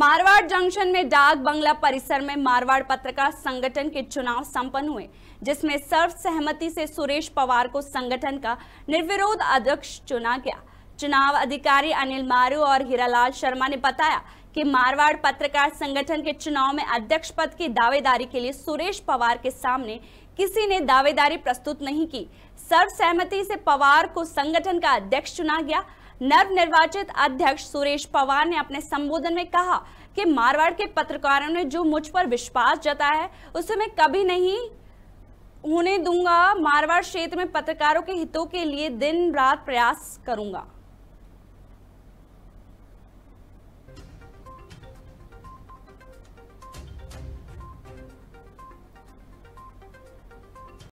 Marwar junction में डाक बंगला परिसर में मारवाड़ पत्रकार संगठन के चुनाव संपन्न हुए जिसमें सर्वसहमति से सुरेश पवार को संगठन का निर्विरोध अध्यक्ष चुना गया चुनाव अधिकारी अनिल मारू और हीरालाल शर्मा ने बताया कि मारवाड़ पत्रकार संगठन के चुनाव में अध्यक्ष पद की दावेदारी के लिए सुरेश पवार के सामने किसी ने दावेदारी प्रस्तुत नहीं की सर्वसहमति से पवार को संगठन का अध्यक्ष चुना गया नवनिर्वाचित अध्यक्ष सुरेश पवार ने अपने संबोधन में कहा कि मारवाड़ के पत्रकारों ने जो मुझ पर विश्वास जताया है उसे मैं कभी नहीं होने दूंगा मारवाड़ क्षेत्र में पत्रकारों के हितों के लिए दिन रात प्रयास करूंगा